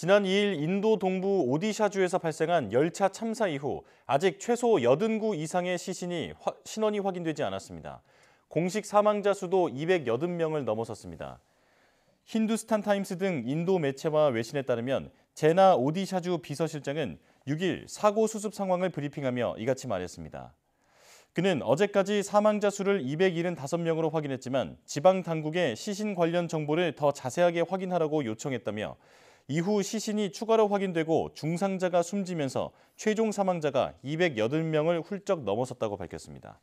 지난 2일 인도 동부 오디샤주에서 발생한 열차 참사 이후 아직 최소 89 이상의 시신이 신원이 확인되지 않았습니다. 공식 사망자 수도 280명을 넘어섰습니다. 힌두스탄 타임스 등 인도 매체와 외신에 따르면 제나 오디샤주 비서실장은 6일 사고 수습 상황을 브리핑하며 이같이 말했습니다. 그는 어제까지 사망자 수를 275명으로 확인했지만 지방 당국에 시신 관련 정보를 더 자세하게 확인하라고 요청했다며 이후 시신이 추가로 확인되고 중상자가 숨지면서 최종 사망자가 2 8 0명을 훌쩍 넘어섰다고 밝혔습니다.